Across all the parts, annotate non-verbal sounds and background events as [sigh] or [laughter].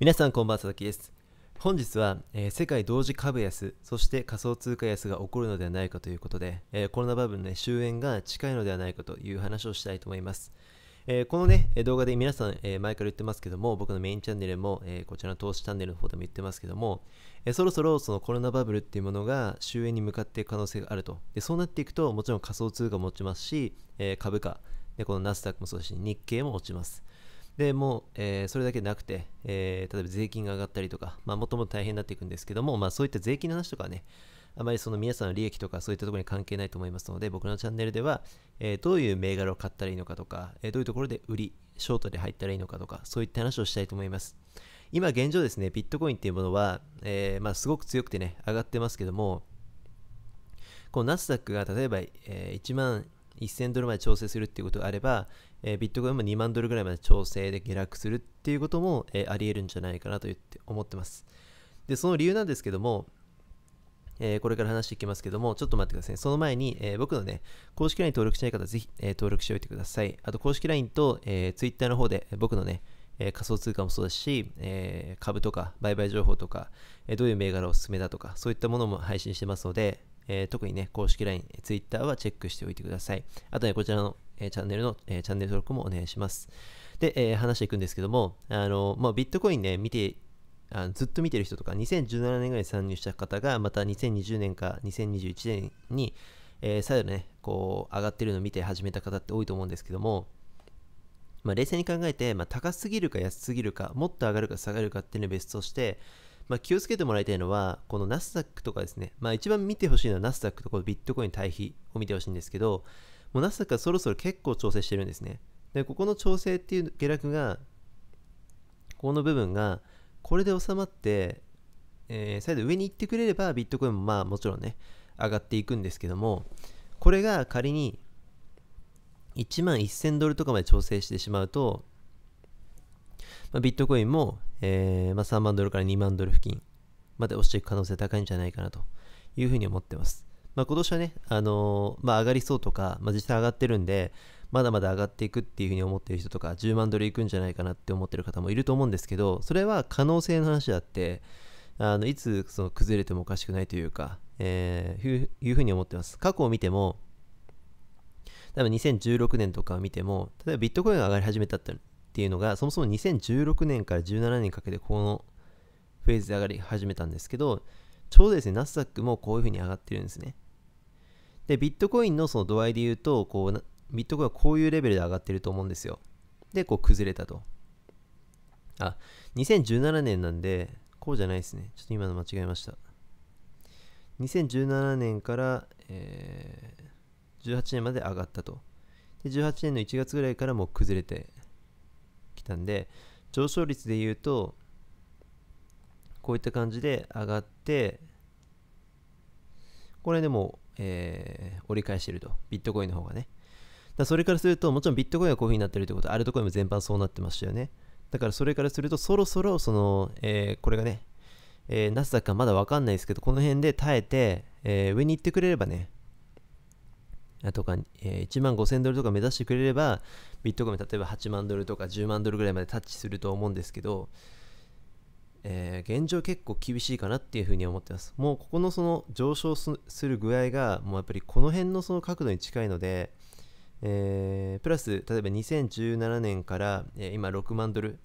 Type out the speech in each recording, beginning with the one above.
皆さんこんばんは佐々木です本日は、えー、世界同時株安そして仮想通貨安が起こるのではないかということで、えー、コロナバブルの、ね、終焉が近いのではないかという話をしたいと思います、えー、このね動画で皆さん、え前から言ってますけども僕のメインチャンネルも、えこちらの投資チャンネルの方でも言ってますけども、えそろそろそのコロナバブルっていうものが終焉に向かっていく可能性があるとでそうなっていくともちろん仮想通貨も落ちますし、え株価でこのナスダックもそうですし日経も落ちますでもう、えー、それだけなくて、えー、例えば税金が上がったりとか、まあ、もともと大変になっていくんですけども、まあ、そういった税金の話とかね、あまりその皆さんの利益とかそういったところに関係ないと思いますので、僕のチャンネルでは、えー、どういう銘柄を買ったらいいのかとか、えー、どういうところで売り、ショートで入ったらいいのかとか、そういった話をしたいと思います。今現状ですね、ビットコインっていうものは、えー、まあ、すごく強くてね、上がってますけども、このナスダックが例えば、えー、1万1000ドルまで調整するっていうことがあれば、えー、ビットコインも2万ドルぐらいまで調整で下落するっていうことも、えー、ありえるんじゃないかなと言って思ってます。で、その理由なんですけども、えー、これから話していきますけども、ちょっと待ってください。その前に、えー、僕のね、公式 LINE 登録しない方はぜひ、えー、登録しておいてください。あと、公式 LINE と、えー、Twitter の方で僕のね、え仮想通貨もそうですし、え株とか売買情報とか、えどういう銘柄おすすめだとか、そういったものも配信してますので、えー、特にね、公式 LINE、Twitter はチェックしておいてください。あとね、こちらの、えチャンネルの、えチャンネル登録もお願いします。で、え話していくんですけども、あの、まあ、ビットコインね、見てあのずっと見てる人とか2017年ぐらい参入した方がまた2020年か2021年に、えー、再度ねこう上がってるのを見て始めた方って多いと思うんですけども、まあ、冷静に考えて、まあ、高すぎるか安すぎるかもっと上がるか下がるかっていうのを別としてまあ、気をつけてもらいたいのは、このナスダックとかですね、まあ、一番見てほしいのはナスダックとこのビットコイン対比を見てほしいんですけど、もうナスダックはそろそろ結構調整してるんですね。で、ここの調整っていう下落が、ここの部分が、これで収まって、えー、再度上に行ってくれれば、ビットコインもまあもちろんね、上がっていくんですけども、これが仮に1万1000ドルとかまで調整してしまうと、まあ、ビットコインもえー、まあ、3万ドルから2万ドル付近まで落ちていく可能性高いんじゃないかなというふうに思ってます。まあ、今年はね、あのー、まあ、上がりそうとか、まあ、実際上がってるんで、まだまだ上がっていくっていうふうに思ってる人とか、10万ドルいくんじゃないかなって思ってる方もいると思うんですけど、それは可能性の話だって、あのいつその崩れてもおかしくないというか、えー、いうふうに思ってます。過去を見ても、多分2016年とかを見ても、例えばビットコインが上がり始めたってっていうのがそもそも2016年から17年かけてこのフェーズで上がり始めたんですけどちょうどですねナスダックもこういうふうに上がってるんですねでビットコインのその度合いで言うとこうビットコインはこういうレベルで上がってると思うんですよでこう崩れたとあ2017年なんでこうじゃないですねちょっと今の間違えました2017年から、えー、18年まで上がったとで18年の1月ぐらいからもう崩れてたんで、上昇率で言うと、こういった感じで上がって、これでも、えー、折り返してると。ビットコインの方がね。だそれからすると、もちろんビットコインがこういう風になってるってことは、アルトコも全般そうなってましたよね。だからそれからすると、そろそろ、その、えー、これがね、えー、ナスダックまだわかんないですけど、この辺で耐えて、えー、上に行ってくれればね、とか、えー、1万5000ドルとか目指してくれれば、ビットコイン例えば8万ドルとか10万ドルぐらいまでタッチすると思うんですけど、えー、現状結構厳しいかなっていうふうに思ってます。もうここのその上昇する具合が、もうやっぱりこの辺のその角度に近いので、えー、プラス、例えば2017年から、えー、今6万ドル、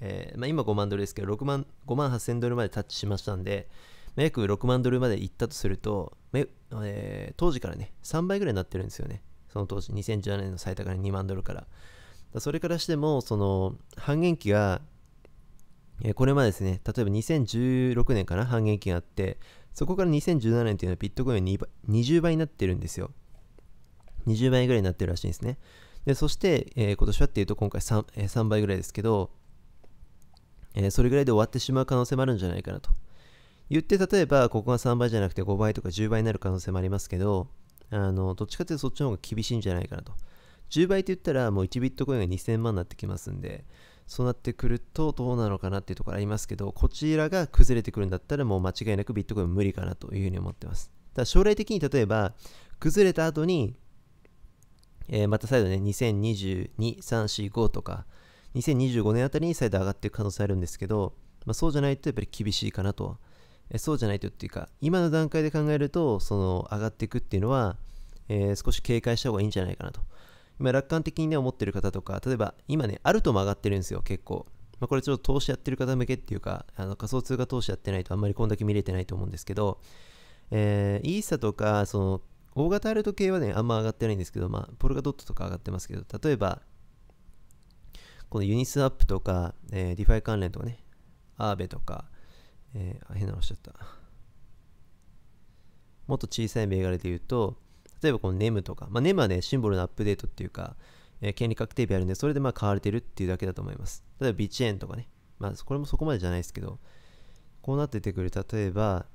えーまあ、今5万ドルですけど、6万5万8000ドルまでタッチしましたんで、約6万ドルまでいったとすると、えー、当時からね、3倍ぐらいになってるんですよね。その当時、2017年の最高値2万ドルから。それからしても、その、半減期が、えー、これまでですね、例えば2016年かな、半減期があって、そこから2017年っていうのはビットコインは倍20倍になってるんですよ。20倍ぐらいになってるらしいんですね。で、そして、えー、今年はっていうと今回 3,、えー、3倍ぐらいですけど、えー、それぐらいで終わってしまう可能性もあるんじゃないかなと。言って例えばここが3倍じゃなくて5倍とか10倍になる可能性もありますけどあのどっちかというとそっちの方が厳しいんじゃないかなと10倍って言ったらもう1ビットコインが2000万になってきますんでそうなってくるとどうなのかなっていうところありますけどこちらが崩れてくるんだったらもう間違いなくビットコイン無理かなというふうに思ってますただ将来的に例えば崩れた後に、えー、また再度ね2022345とか2025年あたりに再度上がっていく可能性あるんですけど、まあ、そうじゃないとやっぱり厳しいかなとえそうじゃないとっていうか今の段階で考えるとその上がっていくっていうのは、えー、少し警戒した方がいいんじゃないかなと今楽観的にね思ってる方とか例えば今ねアルトも上がってるんですよ結構、まあ、これちょっと投資やってる方向けっていうかあの仮想通貨投資やってないとあんまりこんだけ見れてないと思うんですけど、えー、イーサとかその大型アルト系はねあんま上がってないんですけど、まあ、ポルカドットとか上がってますけど例えばこのユニスアップとか、えー、ディファイ関連とかねアーベとかえー、変なのしちゃった。もっと小さい銘柄で言うと、例えばこの NEM とか、まあ、NEM はね、シンボルのアップデートっていうか、えー、権利確定日あるんで、それでまあ買われてるっていうだけだと思います。例えばビチェーンとかね、まあこれもそこまでじゃないですけど、こうなっててくる、例えば、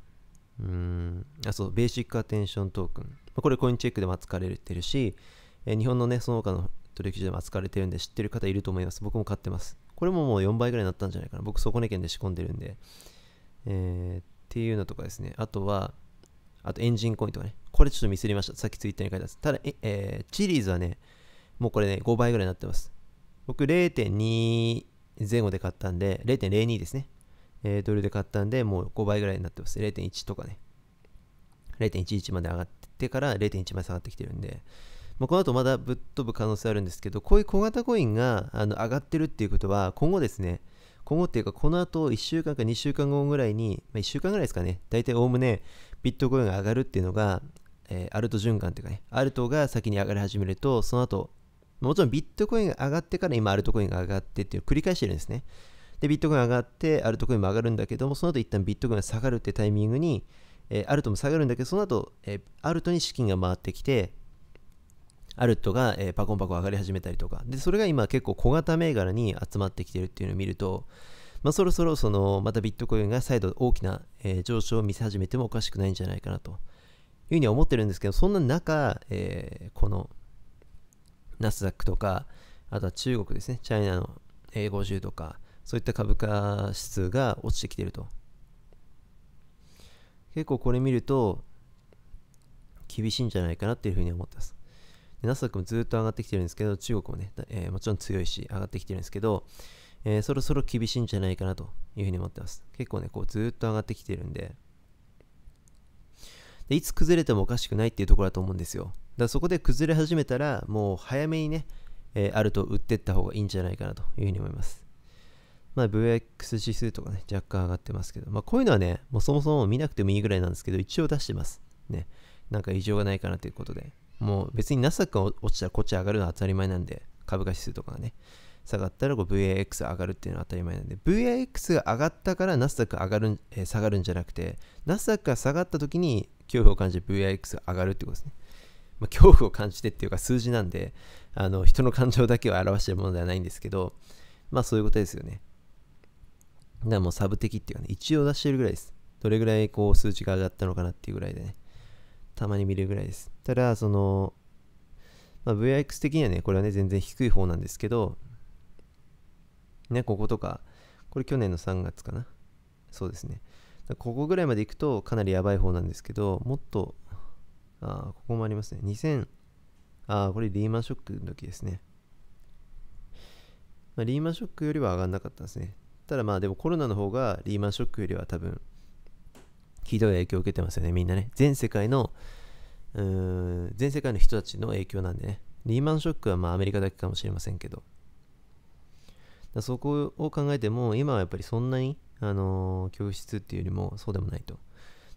うーん、あ、そう、ベーシックアテンショントークン。まあ、これコインチェックでも扱われてるし、えー、日本のね、その他の取引所でも扱われてるんで知ってる方いると思います。僕も買ってます。これももう4倍ぐらいになったんじゃないかな。僕、底値県で仕込んでるんで。えー、っていうのとかですね。あとは、あとエンジンコインとかね。これちょっとミスりました。さっきツイッターに書いてあです。ただ、ええー、チリーズはね、もうこれね、5倍ぐらいになってます。僕0.2前後で買ったんで、0.02ですね。えー、ドルで買ったんで、もう5倍ぐらいになってます。0.1とかね。0.11まで上がってから0.1まで下がってきてるんで、まあ、この後まだぶっ飛ぶ可能性あるんですけど、こういう小型コインがあの上がってるっていうことは、今後ですね、今後っていうか、この後1週間か2週間後ぐらいに、まあ、1週間ぐらいですかね、大体おおむねビットコインが上がるっていうのが、えー、アルト循環というかね、アルトが先に上がり始めると、その後、もちろんビットコインが上がってから今アルトコインが上がってっていう繰り返してるんですね。で、ビットコイン上がって、アルトコインも上がるんだけども、その後一旦ビットコインが下がるってタイミングに、えー、アルトも下がるんだけど、その後、えー、アルトに資金が回ってきて、アルトが、えー、パコンパコン上がり始めたりとか、で、それが今結構小型銘柄に集まってきてるっていうのを見ると、まあ、そろそろその、またビットコインが再度大きな、えー、上昇を見せ始めてもおかしくないんじゃないかなというふうには思ってるんですけど、そんな中、えー、この、ナスダックとか、あとは中国ですね、チャイナの A50 とか、そういった株価指数が落ちてきてると。結構これ見ると、厳しいんじゃないかなっていうふうに思ってます。ナスダックもずっと上がってきてるんですけど、中国もね、えー、もちろん強いし、上がってきてるんですけど、えー、そろそろ厳しいんじゃないかなというふうに思ってます。結構ね、こうずっと上がってきてるんで、でいつ崩れてもおかしくないっていうところだと思うんですよ。だからそこで崩れ始めたら、もう早めにね、えー、あると売ってった方がいいんじゃないかなというふうに思います。まあ、VX 指数とかね、若干上がってますけど、まあ、こういうのはね、もうそもそも見なくてもいいぐらいなんですけど、一応出してます。ね。なんか異常がないかなということで。もう別にナスダックが落ちたらこっち上がるのは当たり前なんで、株価指数とかがね、下がったらこう VAX 上がるっていうのは当たり前なんで、VAX が上がったからナスダック上がる、えー、下がるんじゃなくて、ナスダックが下がった時に恐怖を感じて VAX が上がるってことですね。まあ、恐怖を感じてっていうか数字なんで、あの人の感情だけを表しているものではないんですけど、まあそういうことですよね。だからもうサブ的っていうかね、一応出してるぐらいです。どれぐらいこう数値が上がったのかなっていうぐらいでね。たまに見るぐらいです。ただ、その、まあ、VIX 的にはね、これはね、全然低い方なんですけど、ね、こことか、これ去年の3月かな。そうですね。ここぐらいまで行くとかなりやばい方なんですけど、もっと、ああ、ここもありますね。2000、あこれリーマンショックの時ですね。まあ、リーマンショックよりは上がんなかったんですね。ただまあでもコロナの方がリーマンショックよりは多分、ひどい影響を受けてますよね、みんなね。全世界のうーん全世界の人たちの影響なんでねリーマンショックはまあアメリカだけかもしれませんけどそこを考えても今はやっぱりそんなに、あのー、教室っていうよりもそうでもないと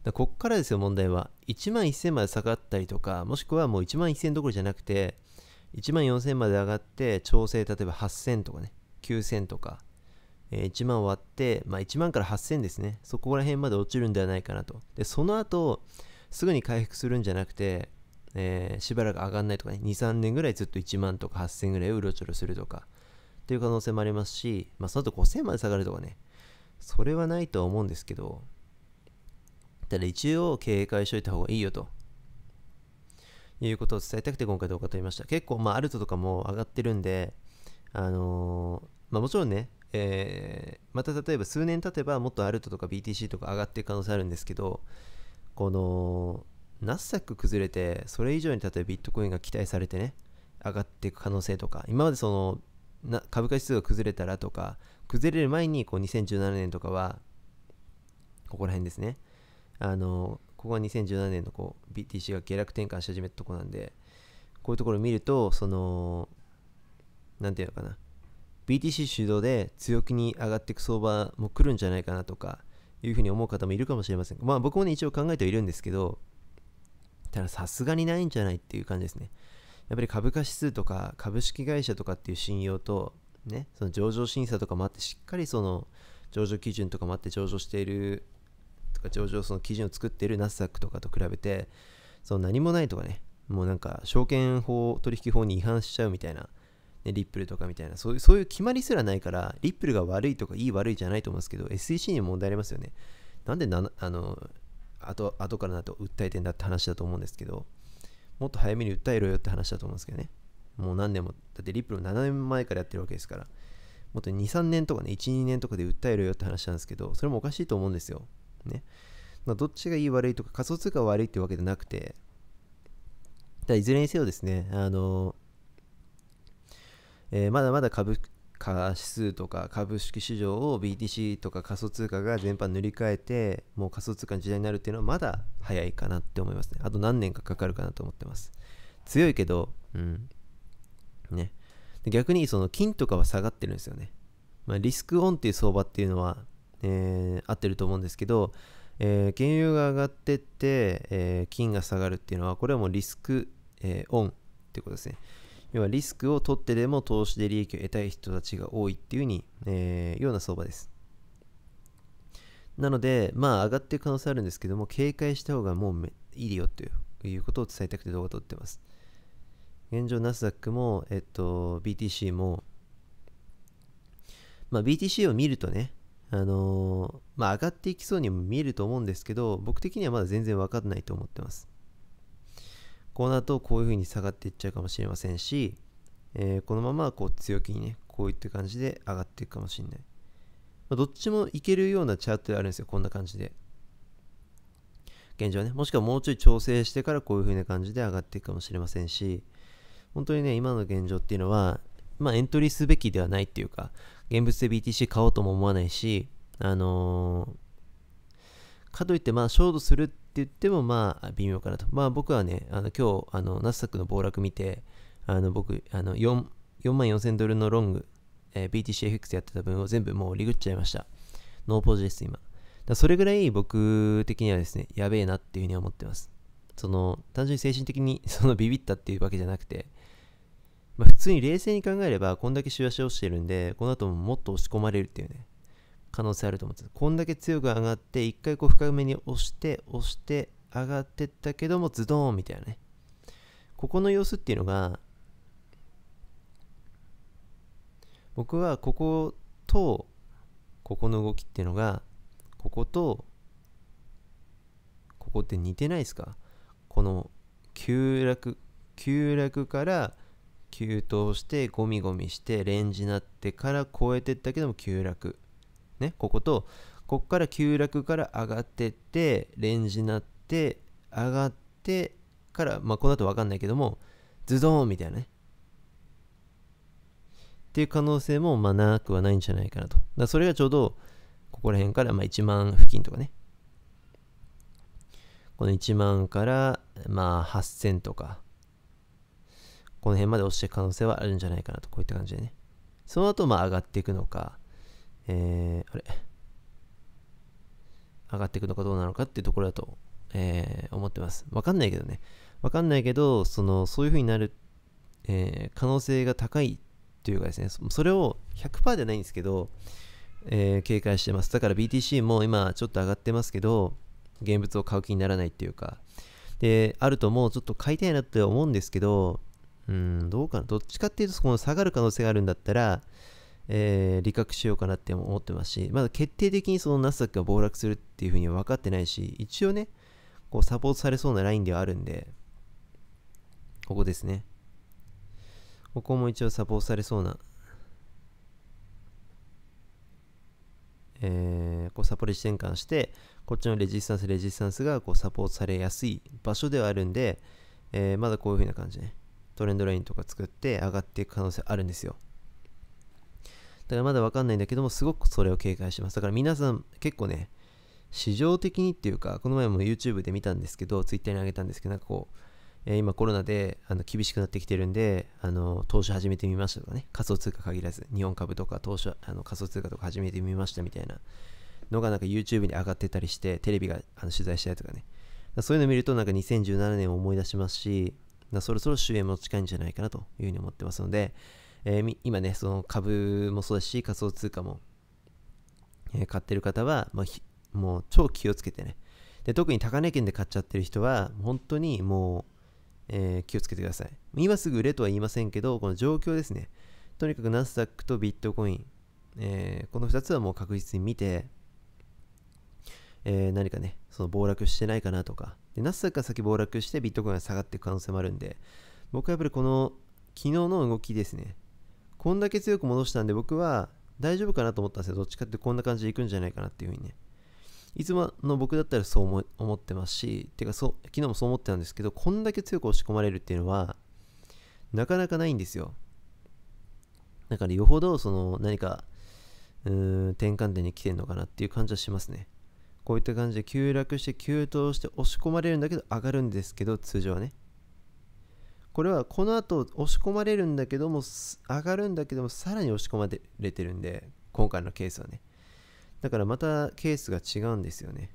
だこっからですよ問題は1万1000まで下がったりとかもしくはもう1万1000どころじゃなくて1万4000まで上がって調整例えば8000とかね9000とか、えー、1万割って、まあ、1万から8000ですねそこら辺まで落ちるんではないかなとでその後すぐに回復するんじゃなくて、えー、しばらく上がんないとかね、2、3年ぐらいずっと1万とか8000ぐらいをうろちょろするとか、っていう可能性もありますし、まあ、その後5000まで下がるとかね、それはないとは思うんですけど、ただ一応警戒しといた方がいいよと。いうことを伝えたくて今回動画撮りました。結構、まあ、アルトとかも上がってるんで、あのー、まあ、もちろんね、えー、また例えば数年経てばもっとアルトとか BTC とか上がっていく可能性あるんですけど、このナスダック崩れてそれ以上に例えばビットコインが期待されてね上がっていく可能性とか今までその株価指数が崩れたらとか崩れる前にこう2017年とかはここら辺ですねあのここが2017年のこう BTC が下落転換し始めたとこなんでこういうところを見るとその何て言うのかな BTC 主導で強気に上がっていく相場も来るんじゃないかなとかいうふうに思う方もいるかもしれません。まあ僕もね、一応考えてはいるんですけど、たださすがにないんじゃないっていう感じですね。やっぱり株価指数とか株式会社とかっていう信用と、ね、その上場審査とかもあって、しっかりその上場基準とかもあって上場しているとか上場その基準を作っているナスダックとかと比べて、その何もないとかね、もうなんか証券法取引法に違反しちゃうみたいなね、リップルとかみたいなそういう、そういう決まりすらないから、リップルが悪いとかいい悪いじゃないと思うんですけど、SEC に問題ありますよね。なんでな、あの、後とからなと訴えてんだって話だと思うんですけど、もっと早めに訴えろよって話だと思うんですけどね。もう何年も、だってリップル7年前からやってるわけですから、もっと2、3年とかね、1、2年とかで訴えろよって話なんですけど、それもおかしいと思うんですよ。ね。まどっちがいい悪いとか仮想通貨が悪いってわけじゃなくて、だいずれにせよですね、あのえー、まだまだ株価指数とか株式市場を BTC とか仮想通貨が全般塗り替えてもう仮想通貨の時代になるっていうのはまだ早いかなって思いますねあと何年かかかるかなと思ってます強いけどうんね逆にその金とかは下がってるんですよね、まあ、リスクオンっていう相場っていうのは、えー、合ってると思うんですけど、え原油が上がってって、えー、金が下がるっていうのはこれはもうリスク、えー、オンってことですね要はリスクを取ってでも投資で利益を得たい人たちが多いっていうふうに、えー、ような相場です。なので、まあ上がっていく可能性あるんですけども、警戒した方がもういいよということを伝えたくて動画を撮ってます。現状、ナスダックも、えっと、BTC も、まあ、BTC を見るとね、あのー、まあ、上がっていきそうにも見えると思うんですけど、僕的にはまだ全然わかんないと思ってます。こうなるとこういう風に下がっていっちゃうかもしれませんし、えー、このままこう強気にね、こういった感じで上がっていくかもしれない。まあ、どっちもいけるようなチャートであるんですよ、こんな感じで。現状ね、もしくはもうちょい調整してからこういう風な感じで上がっていくかもしれませんし、本当にね、今の現状っていうのは、まあエントリーすべきではないっていうか、現物で BTC 買おうとも思わないし、あのー、かといってまあショートするって言ってもまあ微妙かなと。まあ僕はね、あの今日あのナスダックの暴落見て、あの僕あの4、4万4000ドルのロング、えー、BTCFX やってた分を全部もうリグっちゃいました。ノーポジです、今。だそれぐらい僕的にはですね、やべえなっていうふうに思ってます。その、単純に精神的に [laughs] そのビビったっていうわけじゃなくて、まあ、普通に冷静に考えれば、こんだけ週足をしてるんで、この後ももっと押し込まれるっていうね、可能性あると思ってこんだけ強く上がって、一回こう深めに押して、押して、上がってったけども、ズドーンみたいなね。ここの様子っていうのが、僕はこことここの動きっていうのがこことここって似てないですかこの急落急落から急騰してゴミゴミしてレンジになってから超えてったけども急落ね、ここと、ここから急落から上がってって、レンジになって、上がってから、まあ、この後わかんないけども、ズドーンみたいなね。っていう可能性も、まあ、なくはないんじゃないかなと。だそれがちょうど、ここら辺から、まあ、1万付近とかね。この1万から、まあ、8000とか、この辺まで落ちていく可能性はあるんじゃないかなと、こういった感じでね。その後、まあ、上がっていくのか、えー、あれ、上がっていくのかどうなのかっていうところだと、えー、思ってます。わかんないけどね。わかんないけど、その、そういう風になる、えー、可能性が高いというかですね、それを100%じゃないんですけど、えー、警戒してます。だから BTC も今ちょっと上がってますけど、現物を買う気にならないっていうか、で、あるともうちょっと買いたいなって思うんですけど、うん、どうかな。どっちかっていうと、この下がる可能性があるんだったら、えー、理覚しようかなって思ってますし、まだ決定的にそのナスダックが暴落するっていうふうには分かってないし、一応ね、こうサポートされそうなラインではあるんで、ここですね。ここも一応サポートされそうな、えー、こうサポレジ転換して、こっちのレジスタンス、レジスタンスがこうサポートされやすい場所ではあるんで、えー、まだこういうふうな感じね。トレンドラインとか作って上がっていく可能性あるんですよ。だからまだわかんないんだけども、すごくそれを警戒します。だから皆さん、結構ね、市場的にっていうか、この前も YouTube で見たんですけど、Twitter に上げたんですけど、なんかこう、えー、今コロナであの厳しくなってきてるんで、あの投資始めてみましたとかね、仮想通貨限らず、日本株とか投資あの仮想通貨とか始めてみましたみたいなのがなんか YouTube に上がってたりして、テレビがあの取材したりとかね、かそういうの見るとなんか2017年を思い出しますし、そろそろ終焉も近いんじゃないかなというふうに思ってますので、えー、今ね、その株もそうだし、仮想通貨も、え買ってる方は、まあ、もう超気をつけてね。で、特に高値圏で買っちゃってる人は、本当にもう、えー、気をつけてください。今すぐ売れとは言いませんけど、この状況ですね。とにかくナスダックとビットコイン、えー、この2つはもう確実に見て、えー、何かね、その暴落してないかなとか、でナスダックが先暴落してビットコインが下がっていく可能性もあるんで、僕はやっぱりこの昨日の動きですね、こんだけ強く戻したんで僕は大丈夫かなと思ったんですよ。どっちかってこんな感じでいくんじゃないかなっていうふうにね。いつもの僕だったらそう思ってますし、てかそう昨日もそう思ってたんですけど、こんだけ強く押し込まれるっていうのは、なかなかないんですよ。だからよほどその何か、うーん、転換点に来てんのかなっていう感じはしますね。こういった感じで急落して急騰して押し込まれるんだけど上がるんですけど、通常はね。これはこの後押し込まれるんだけども上がるんだけどもさらに押し込まれてるんで今回のケースはねだからまたケースが違うんですよね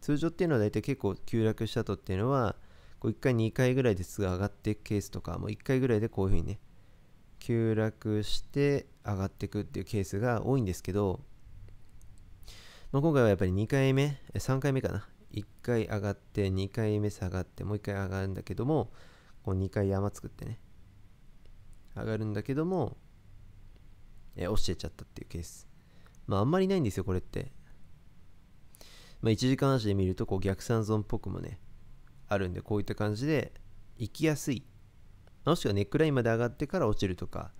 通常っていうのは大体結構急落した後っていうのはこう1回2回ぐらいですぐ上がっていくケースとかもう1回ぐらいでこういうふうにね急落して上がっていくっていうケースが多いんですけど、まあ、今回はやっぱり2回目3回目かな1回上がって2回目下がってもう1回上がるんだけどもこう2回山作ってね上がるんだけどもえ落ちてちゃったっていうケースまああんまりないんですよこれってまあ1時間足で見るとこう逆三損っぽくもねあるんでこういった感じで行きやすいもしくはネックラインまで上がってから落ちるとか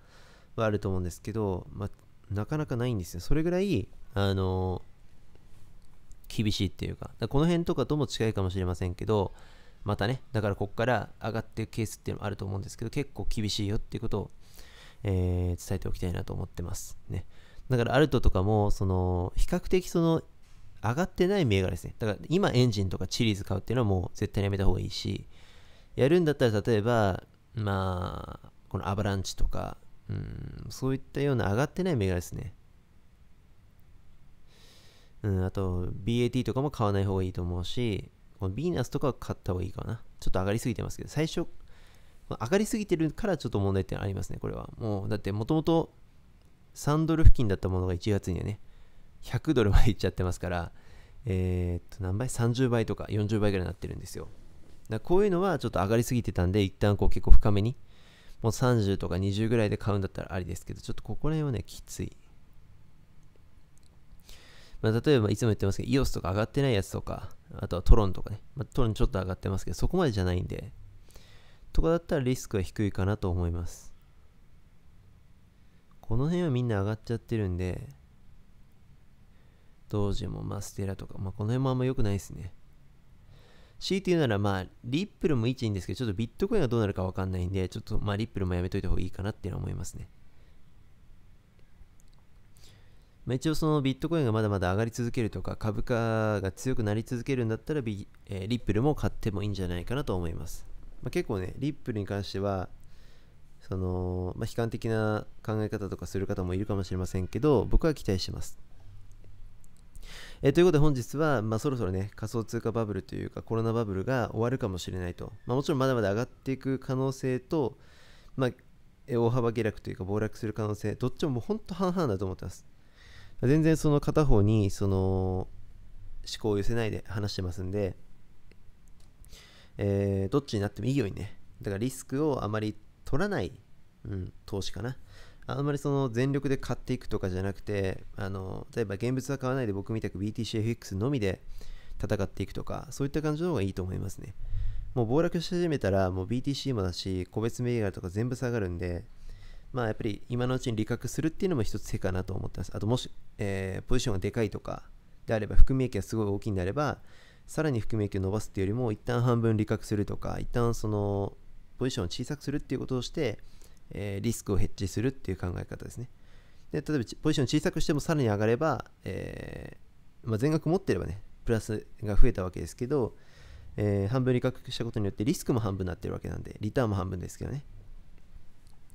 はあると思うんですけど、まあ、なかなかないんですよそれぐらいあのー厳しいっていうか、かこの辺とかとも近いかもしれませんけど、またね、だからここから上がっていくケースっていうのもあると思うんですけど、結構厳しいよっていうことを、えー、伝えておきたいなと思ってます。ね。だからアルトとかも、その、比較的その、上がってない銘柄ですね。だから今エンジンとかチリーズ買うっていうのはもう絶対にやめた方がいいし、やるんだったら例えば、まあ、このアバランチとか、うん、そういったような上がってない銘柄ですね。うん、あと BAT とかも買わない方がいいと思うし、このビーナスとか買った方がいいかな。ちょっと上がりすぎてますけど、最初、上がりすぎてるからちょっと問題点ありますね、これは。もう、だってもともと3ドル付近だったものが1月にはね、100ドルまでいっちゃってますから、えー、っと、何倍 ?30 倍とか40倍ぐらいになってるんですよ。だこういうのはちょっと上がりすぎてたんで、一旦こう結構深めに、もう30とか20ぐらいで買うんだったらありですけど、ちょっとここら辺はね、きつい。まあ、例えばいつも言ってますけど、EOS とか上がってないやつとか、あとはトロンとかね、まあ、トロンちょっと上がってますけど、そこまでじゃないんで、とかだったらリスクは低いかなと思います。この辺はみんな上がっちゃってるんで、ドージもマステラとか、まあ、この辺もあんま良くないですね。強いて言うなら、まあ、リップルも1いいんですけど、ちょっとビットコインがどうなるか分かんないんで、ちょっと、まあ、リップルもやめといた方がいいかなっていうのは思いますね。まあ、一応そのビットコインがまだまだ上がり続けるとか株価が強くなり続けるんだったらビ、えー、リップルも買ってもいいんじゃないかなと思います、まあ、結構ねリップルに関してはその、まあ、悲観的な考え方とかする方もいるかもしれませんけど僕は期待してますえー、ということで本日は、まあ、そろそろね仮想通貨バブルというかコロナバブルが終わるかもしれないと、まあ、もちろんまだまだ上がっていく可能性と、まあ、大幅下落というか暴落する可能性どっちももうほんと半々だと思ってます全然その片方にその思考を寄せないで話してますんで、えー、どっちになってもいいようにね、だからリスクをあまり取らない、うん、投資かな。あんまりその全力で買っていくとかじゃなくて、あの例えば現物は買わないで僕みたく BTCFX のみで戦っていくとか、そういった感じの方がいいと思いますね。もう暴落し始めたら、もう BTC もだし、個別銘柄とか全部下がるんで、まあ、やっぱり今のうちに利確するっていうのも一つ手かなと思ってます。あと、もし、えー、ポジションがでかいとかであれば、含み益がすごい大きいんであれば、さらに含み益を伸ばすっていうよりも、一旦半分利確するとか、一旦その、ポジションを小さくするっていうことをして、えー、リスクをヘッジするっていう考え方ですね。で、例えば、ポジションを小さくしてもさらに上がれば、えー、まあ、全額持ってればね、プラスが増えたわけですけど、えー、半分利確したことによってリスクも半分になってるわけなんで、リターンも半分ですけどね。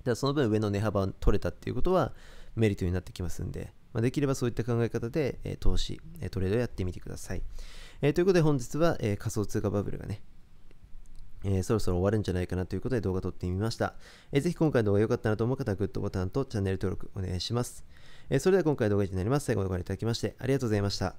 だその分上の値幅を取れたっていうことはメリットになってきますんで、まあ、できればそういった考え方で、えー、投資、えー、トレードをやってみてください。えー、ということで本日は、え仮想通貨バブルがね、えそろそろ終わるんじゃないかなということで動画撮ってみました。えー、ぜひ今回の動画良かったなと思う方はグッドボタンとチャンネル登録お願いします。えそれでは今回の動画以上になります。最後までご覧いただきましてありがとうございました。